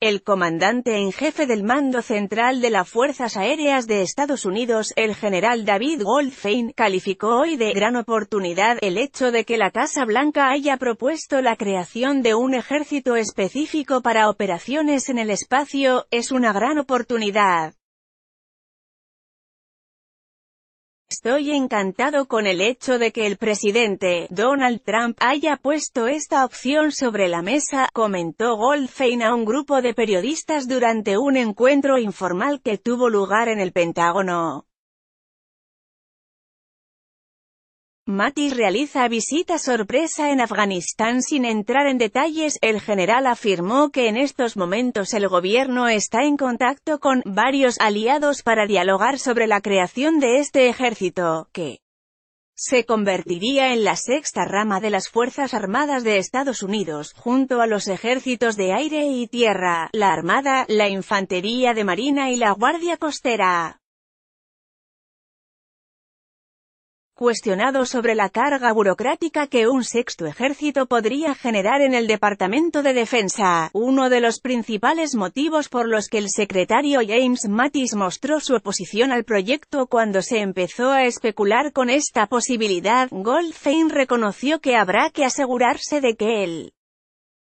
El comandante en jefe del Mando Central de las Fuerzas Aéreas de Estados Unidos, el general David Goldfein, calificó hoy de gran oportunidad el hecho de que la Casa Blanca haya propuesto la creación de un ejército específico para operaciones en el espacio, es una gran oportunidad. Estoy encantado con el hecho de que el presidente, Donald Trump, haya puesto esta opción sobre la mesa, comentó Goldfein a un grupo de periodistas durante un encuentro informal que tuvo lugar en el Pentágono. Mattis realiza visita sorpresa en Afganistán sin entrar en detalles, el general afirmó que en estos momentos el gobierno está en contacto con varios aliados para dialogar sobre la creación de este ejército, que se convertiría en la sexta rama de las Fuerzas Armadas de Estados Unidos, junto a los ejércitos de aire y tierra, la Armada, la Infantería de Marina y la Guardia Costera. Cuestionado sobre la carga burocrática que un sexto ejército podría generar en el Departamento de Defensa, uno de los principales motivos por los que el secretario James Mattis mostró su oposición al proyecto cuando se empezó a especular con esta posibilidad, Goldfein reconoció que habrá que asegurarse de que el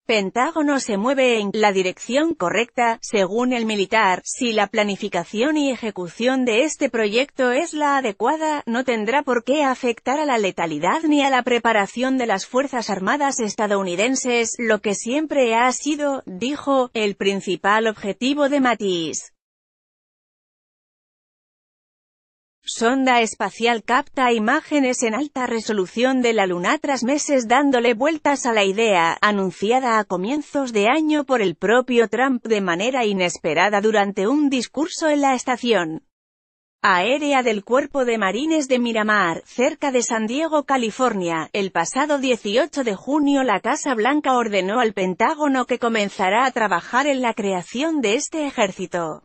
Pentágono se mueve en la dirección correcta, según el militar, si la planificación y ejecución de este proyecto es la adecuada, no tendrá por qué afectar a la letalidad ni a la preparación de las Fuerzas Armadas estadounidenses, lo que siempre ha sido, dijo, el principal objetivo de Matisse. Sonda espacial capta imágenes en alta resolución de la Luna tras meses dándole vueltas a la idea, anunciada a comienzos de año por el propio Trump de manera inesperada durante un discurso en la estación aérea del Cuerpo de Marines de Miramar, cerca de San Diego, California. El pasado 18 de junio la Casa Blanca ordenó al Pentágono que comenzará a trabajar en la creación de este ejército.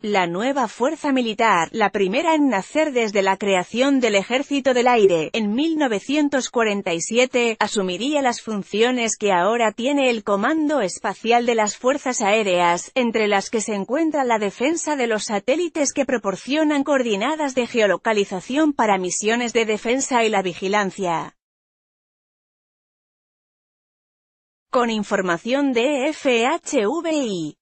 La nueva fuerza militar, la primera en nacer desde la creación del Ejército del Aire, en 1947, asumiría las funciones que ahora tiene el Comando Espacial de las Fuerzas Aéreas, entre las que se encuentra la defensa de los satélites que proporcionan coordenadas de geolocalización para misiones de defensa y la vigilancia. Con información de FHVI.